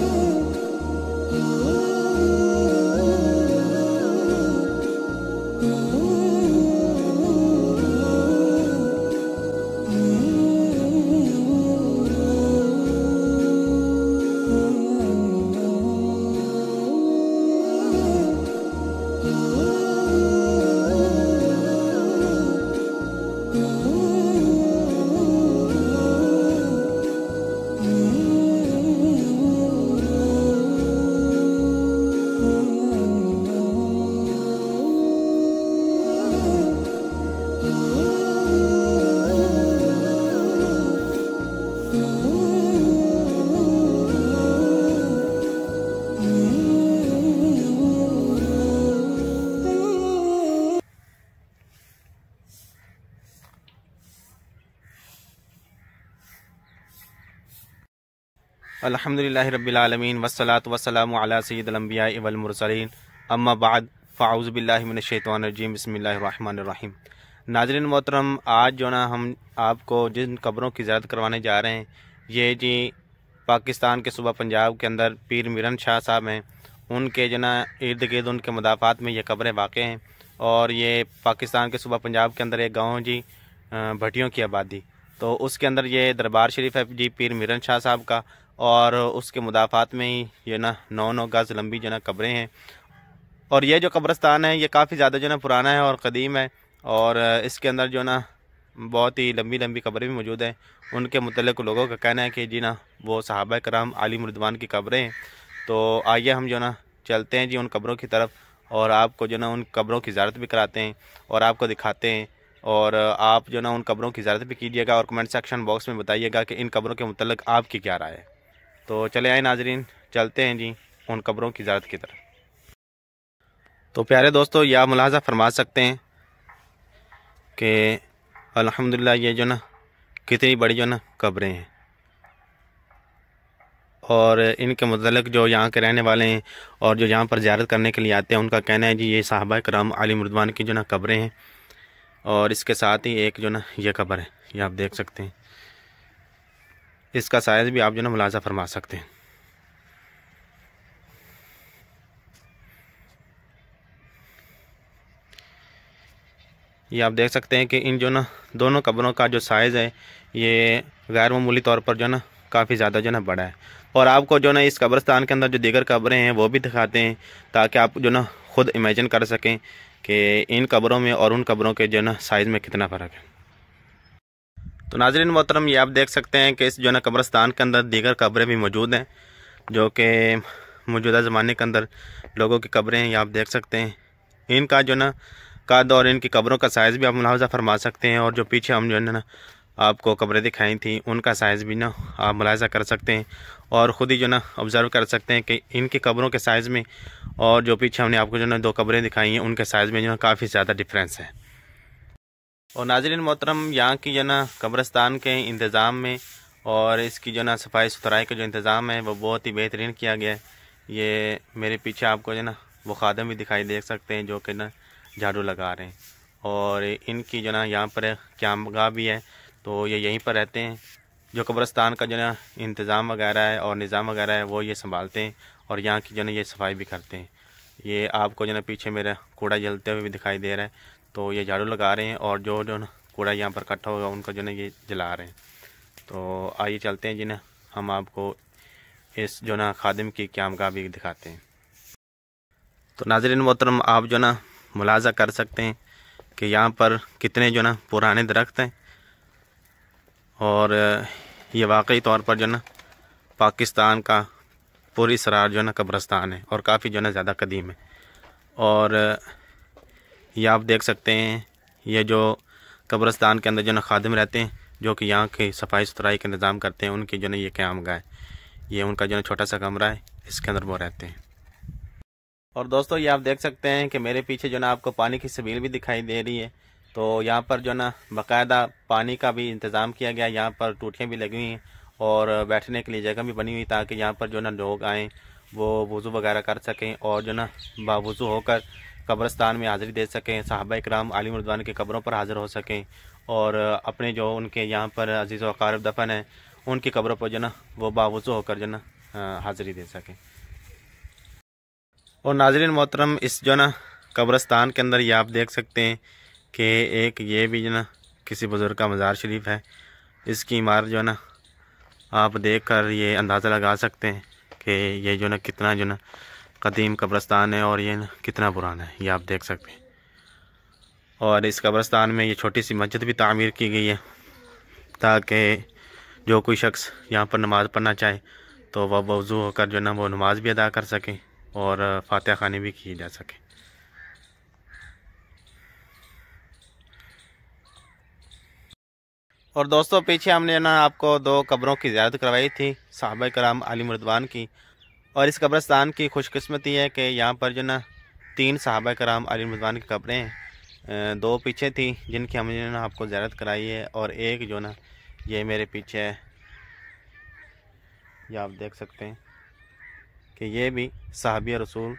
love. अल्हम्दुलिल्लाह रब्बिल आलमीन वस्सलात वस्सलाम अला सय्यिदिल अंबिया वल मुरसलीन अम्मा बाद फ़ाउज़ बिल्लाहि मिनश शैतानिर रजीम बिस्मिल्लाहिर रहमानिर रहीम नाजरीन मोहतरम आज जो ना हम आपको जिन कब्रों की ज्यारत करवाने जा रहे हैं ये जी पाकिस्तान के सूबा पंजाब के अंदर पीर मिरन शाह साहब हैं उनके जो ना इर्द गिर्द उनके मदाफ़ात में ये कब्रें वाक़ हैं और ये पाकिस्तान के सूबा पंजाब के अंदर एक गाँव जी भटियों की आबादी तो उसके अंदर ये दरबार शरीफ है जी पीर मिरन शाह साहब का और उसके मुदाफ़ात में ही ये ना नौ नौ गज़ लंबी जो ना कब्रें हैं और ये जो कब्रस्तान है ये काफ़ी ज़्यादा जो ना पुराना है और कदीम है और इसके अंदर जो ना बहुत ही लंबी लंबी कब्रें भी मौजूद हैं उनके मतलब लोगों का कहना है कि जी ना वो सहाबा कराम आली मरदवान की कब्रें हैं तो आइए हम जो ना चलते हैं जी उन कब्रों की तरफ और आपको जो ना उन कब्रों की ज्यारत भी कराते हैं और आपको दिखाते हैं और आप जो ना उन कब्रों की ज्यारत भी कीजिएगा और कमेंट सेक्शन बॉक्स में बताइएगा कि इन कब्रों के मतलब आपकी क्या राय है तो चले आए नाजरीन चलते हैं जी उन कब्रों की ज्यादात की तरफ तो प्यारे दोस्तों यह मुलाजा फरमा सकते हैं कि अल्हम्दुलिल्लाह ये जो ना कितनी बड़ी जो ना कब्रें हैं और इनके मतलब जो यहाँ के रहने वाले हैं और जो यहाँ पर ज्यारत करने के लिए आते हैं उनका कहना है जी ये साहबा कराम अली मुरदवान की जो ना कब्रें हैं और इसके साथ ही एक जो ना ये कब्र है ये आप देख सकते हैं इसका साइज़ भी आप जो ना मुलाजा फरमा सकते हैं ये आप देख सकते हैं कि इन जो ना दोनों क़बरों का जो साइज़ है ये गैर मामूली तौर पर जो ना काफ़ी ज़्यादा जो ना बड़ा है और आपको जो ना इस कब्रस्तान के अंदर जो दीगर कब्रें हैं वो भी दिखाते हैं ताकि आप जो ना ख़ुद इमेजिन कर सकें कि इन कब्रों में और उन कब्रों के जो ना साइज़ में कितना फ़र्क है तो नाजरन मोहतरम ये आप देख सकते हैं कि इस जो है ना कब्रस्तान के अंदर दीगर कब्रें भी मौजूद हैं जो कि मौजूदा ज़माने के अंदर लोगों की कब्रें हैं ये आप देख सकते हैं इनका जो ना कद और इनकी कब्रों का साइज़ भी आप मुलावजा फरमा सकते हैं और जो पीछे हम जो है ना आपको कब्रें दिखाई थी उनका साइज़ भी ना आप मुलायजा कर सकते हैं और ख़ुद ही जो ना ऑब्ज़र्व कर सकते हैं कि इनकी कब्रों के साइज़ में और जो पीछे हमने आपको जो ना दो कब्रें दिखाई हैं उनके साइज़ में जो है काफ़ी ज़्यादा डिफरेंस है और नाजरन मोहतरम यहाँ की जो ना कब्रस्तान के इंतज़ाम में और इसकी जो ना सफाई सुथराई का जो इंतज़ाम है वो बहुत ही बेहतरीन किया गया है ये मेरे पीछे आपको जो ना वो खादम भी दिखाई देख सकते हैं जो कि ना झाड़ू लगा रहे हैं और इनकी जो ना यहाँ पर गाह भी है तो ये यहीं पर रहते हैं जो कब्रस्तान का जो ना इंतज़ाम वगैरह है और निज़ाम वगैरह है वो ये संभालते हैं और यहाँ की जो ना ये सफाई भी करते हैं ये आपको जो ना पीछे मेरा कूड़ा जलते हुए भी दिखाई दे रहा है तो ये झाड़ू लगा रहे हैं और जो जो कूड़ा यहाँ पर इकट्ठा होगा उनको जो है ये जला रहे हैं तो आइए चलते हैं जिन्हें हम आपको इस जो ना खादिम की का भी दिखाते हैं तो नाजरन मोहतरम आप जो ना मुलाजा कर सकते हैं कि यहाँ पर कितने जो ना पुराने दरख्त हैं और ये वाकई तौर पर जो ना पाकिस्तान का पूरी सरार जो ना कब्रस्तान है और काफ़ी जो ना ज़्यादा कदीम है और ये आप देख सकते हैं ये जो कब्रस्तान के अंदर जो ना खादम रहते हैं जो कि यहाँ की सफाई सुथराई का इंतज़ाम करते हैं उनकी जो ना ये क्याम गाय ये उनका जो ना छोटा सा कमरा है इसके अंदर वो रहते हैं और दोस्तों ये आप देख सकते हैं कि मेरे पीछे जो ना आपको पानी की सबील भी दिखाई दे रही है तो यहाँ पर जो ना बाकायदा पानी का भी इंतज़ाम किया गया यहाँ पर टूटियाँ भी लगी हुई हैं और बैठने के लिए जगह भी बनी हुई ताकि यहाँ पर जो ना लोग आएँ वो वज़ू वगैरह कर सकें और जो ना बावज़ू होकर कब्रस्तान में हाज़िरी दे सकें साहबा कराम आलिम उर्दवान की कब्रों पर हाज़िर हो सकें और अपने जो उनके यहाँ पर अजीज़ वकारब दफन है उनकी कब्रों पर जो ना वो बावजू होकर जो ना हाज़िरी दे सकें और नाजरन मोहतरम इस जो ना कब्रस्तान के अंदर ये आप देख सकते हैं कि एक ये भी जो ना किसी बुज़ुर्ग का मज़ार शरीफ है इसकी इमारत जो है ना आप देख कर ये अंदाज़ा लगा सकते हैं कि ये जो ना कितना जो ना कदीम कब्रस्तान है और ये कितना पुराना है ये आप देख सकते हैं और इस कब्रस्तान में ये छोटी सी मस्जिद भी तामीर की गई है ताकि जो कोई शख्स यहाँ पर नमाज़ पढ़ना चाहे तो वह वजू होकर जो ना वो नमाज़ भी अदा कर सकें और फातह खानी भी की जा सके और दोस्तों पीछे हमने ना आपको दो कब्रों की ज्यारत करवाई थी साहब कराम अली मरदवान की और इस कब्रस्तान की खुशकस्मती है कि यहाँ पर जो ना तीन सहाबा कराम अली मजबान की कब्रें हैं दो पीछे थी जिनकी हमने ना आपको ज्यारत कराई है और एक जो ना ये मेरे पीछे है ये आप देख सकते हैं कि ये भी साहब रसूल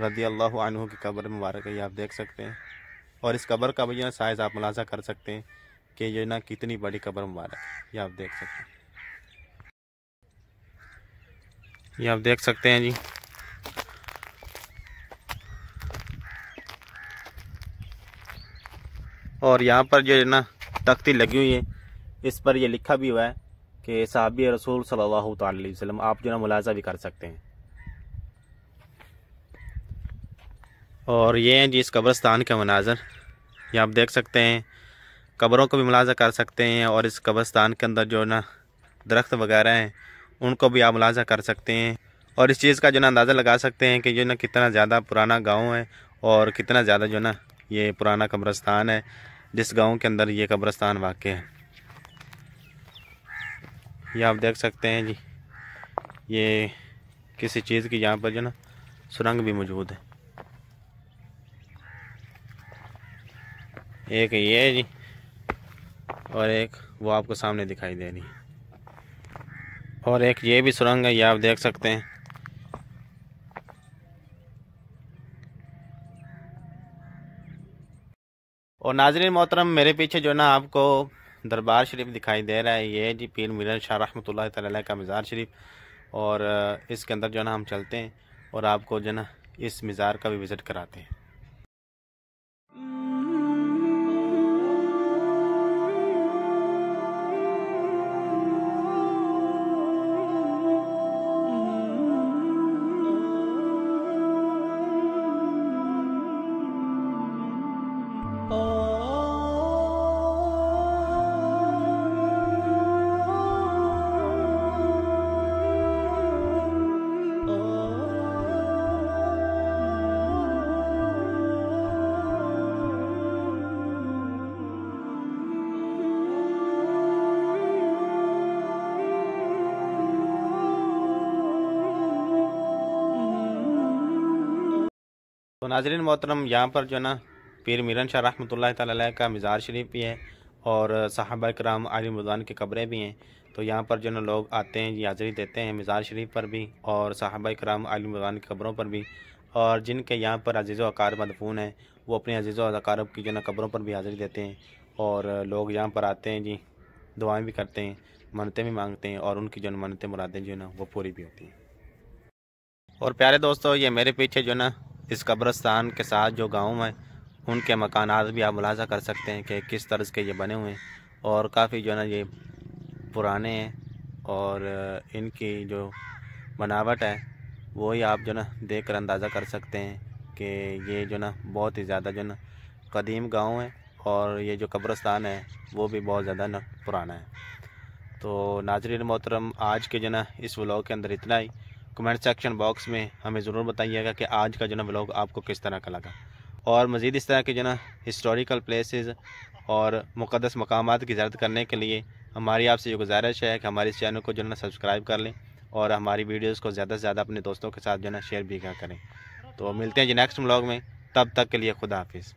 रदी अल्लाह अनहु की कब्र मुबारक है ये आप देख सकते हैं और इस कब्र का भी जो ना साइज़ आप मुलाजा कर सकते हैं कि जो ना कितनी बड़ी कब्र मुबारक है ये आप देख सकते हैं ये आप देख सकते हैं जी और यहाँ पर जो है ना तख्ती लगी हुई है इस पर यह लिखा भी हुआ है कि साहबी रसूल सल्लल्लाहु अलैहि वसल्लम आप जो ना मुलाजा भी कर सकते हैं और ये हैं जी इस कब्रस्तान के मनाजर ये आप देख सकते हैं कब्रों को भी मुलाजा कर सकते हैं और इस कब्रस्तान के अंदर जो ना दरख्त वगैरह हैं उनको भी आप मुलाजा कर सकते हैं और इस चीज़ का जो ना अंदाज़ा लगा सकते हैं कि जो ना कितना ज़्यादा पुराना गाँव है और कितना ज़्यादा जो ना ये पुराना कब्रस्तान है जिस गाँव के अंदर ये कब्रस्तान वाक़ है ये आप देख सकते हैं जी ये किसी चीज़ की यहाँ पर जो ना सुरंग भी मौजूद है एक ये जी और एक वो आपको सामने दिखाई दे रही है और एक ये भी सुरंग है ये आप देख सकते हैं और नाजरीन मोहतरम मेरे पीछे जो ना आपको दरबार शरीफ दिखाई दे रहा है ये जी पीर मिलन शाह रहमत तला का मज़ार शरीफ और इसके अंदर जो ना हम चलते हैं और आपको जो ना इस मज़ार का भी विज़िट कराते हैं तो नाजरन मोहतरम यहाँ पर जो है ना पीर मिरन शाह रहमत ला का मज़ार शरीफ भी है और साहबा कराम आली मदान की कब्रें भी हैं तो यहाँ पर जो ना लोग आते हैं जी हाज़िरी देते हैं मज़ार शरीफ पर भी और साहबा कराम आली मदान की कब्रों पर भी और जिनके यहाँ पर अजीज़ वकार मदफून हैं वो अपने अजीज़ वकारब की जो ना कब्रों पर भी हाज़िरी देते हैं और लोग यहाँ पर आते हैं जी दुआएँ भी करते हैं मनते भी मांगते हैं और उनकी जो मन्नतें मुरादें जो ना वो पूरी भी होती हैं और प्यारे दोस्तों ये मेरे पीछे जो ना इस कब्रस्तान के साथ जो गाँव हैं उनके मकान भी आप मुलाजा कर सकते हैं कि किस तर्ज के ये बने हुए हैं और काफ़ी जो है ना ये पुराने हैं और इनकी जो बनावट है वो ही आप जो ना देख कर अंदाज़ा कर सकते हैं कि ये जो ना बहुत ही ज़्यादा जो ना कदीम गांव है और ये जो कब्रस्तान है वो भी बहुत ज़्यादा ना पुराना है तो नाजरीन मोहतरम आज के जो ना इस व्लॉग के अंदर इतना ही कमेंट सेक्शन बॉक्स में हमें ज़रूर बताइएगा कि आज का जो ना ब्लॉग आपको किस तरह का लगा और मज़ीद इस तरह के जो ना हिस्टोरिकल प्लेसेस और मुक़दस मकाम की ज़्यारत करने के लिए हमारी आपसे ये गुजारिश है कि हमारे इस चैनल को जो है ना सब्सक्राइब कर लें और हमारी वीडियोस को ज़्यादा से ज़्यादा अपने दोस्तों के साथ जो है ना शेयर भी करें तो मिलते हैं जी नेक्स्ट ब्लॉग में तब तक के लिए खुदा हाफिज़